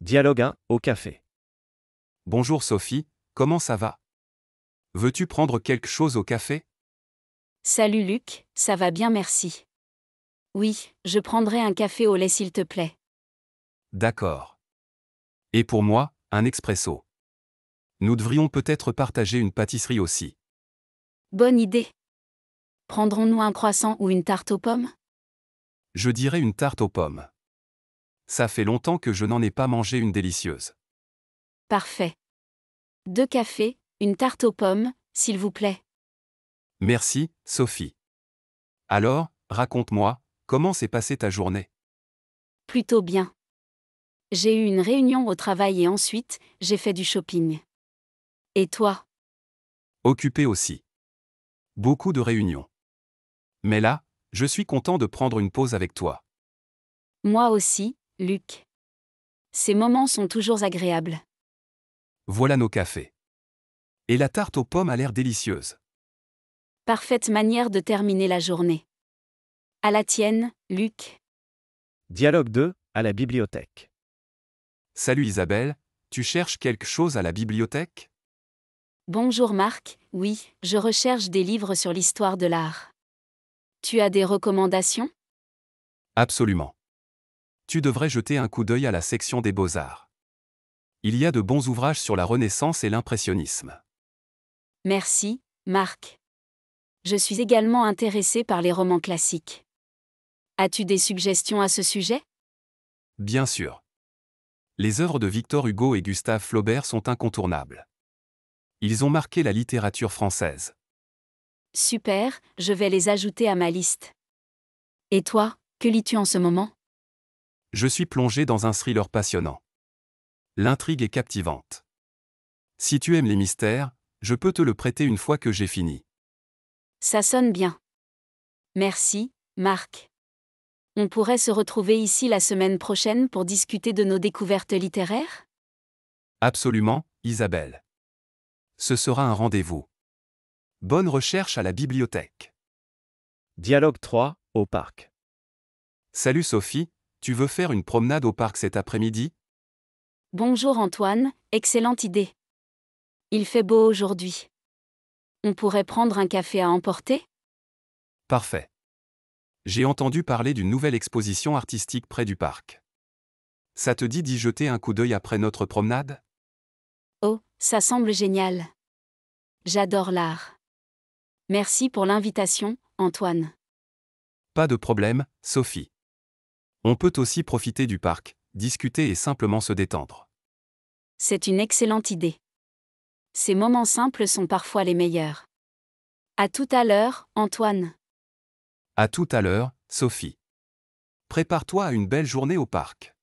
Dialogue 1, au café. Bonjour Sophie, comment ça va Veux-tu prendre quelque chose au café Salut Luc, ça va bien merci. Oui, je prendrai un café au lait s'il te plaît. D'accord. Et pour moi, un expresso. Nous devrions peut-être partager une pâtisserie aussi. Bonne idée. Prendrons-nous un croissant ou une tarte aux pommes Je dirais une tarte aux pommes. Ça fait longtemps que je n'en ai pas mangé une délicieuse. Parfait. Deux cafés, une tarte aux pommes, s'il vous plaît. Merci, Sophie. Alors, raconte-moi, comment s'est passée ta journée Plutôt bien. J'ai eu une réunion au travail et ensuite, j'ai fait du shopping. Et toi Occupé aussi. Beaucoup de réunions. Mais là, je suis content de prendre une pause avec toi. Moi aussi, Luc. Ces moments sont toujours agréables. Voilà nos cafés. Et la tarte aux pommes a l'air délicieuse. Parfaite manière de terminer la journée. À la tienne, Luc. Dialogue 2, à la bibliothèque. Salut Isabelle, tu cherches quelque chose à la bibliothèque Bonjour Marc, oui, je recherche des livres sur l'histoire de l'art. Tu as des recommandations Absolument tu devrais jeter un coup d'œil à la section des beaux-arts. Il y a de bons ouvrages sur la Renaissance et l'impressionnisme. Merci, Marc. Je suis également intéressé par les romans classiques. As-tu des suggestions à ce sujet Bien sûr. Les œuvres de Victor Hugo et Gustave Flaubert sont incontournables. Ils ont marqué la littérature française. Super, je vais les ajouter à ma liste. Et toi, que lis-tu en ce moment je suis plongé dans un thriller passionnant. L'intrigue est captivante. Si tu aimes les mystères, je peux te le prêter une fois que j'ai fini. Ça sonne bien. Merci, Marc. On pourrait se retrouver ici la semaine prochaine pour discuter de nos découvertes littéraires Absolument, Isabelle. Ce sera un rendez-vous. Bonne recherche à la bibliothèque. Dialogue 3, au parc. Salut Sophie, tu veux faire une promenade au parc cet après-midi Bonjour Antoine, excellente idée. Il fait beau aujourd'hui. On pourrait prendre un café à emporter Parfait. J'ai entendu parler d'une nouvelle exposition artistique près du parc. Ça te dit d'y jeter un coup d'œil après notre promenade Oh, ça semble génial. J'adore l'art. Merci pour l'invitation, Antoine. Pas de problème, Sophie. On peut aussi profiter du parc, discuter et simplement se détendre. C'est une excellente idée. Ces moments simples sont parfois les meilleurs. À tout à l'heure, Antoine. À tout à l'heure, Sophie. Prépare-toi à une belle journée au parc.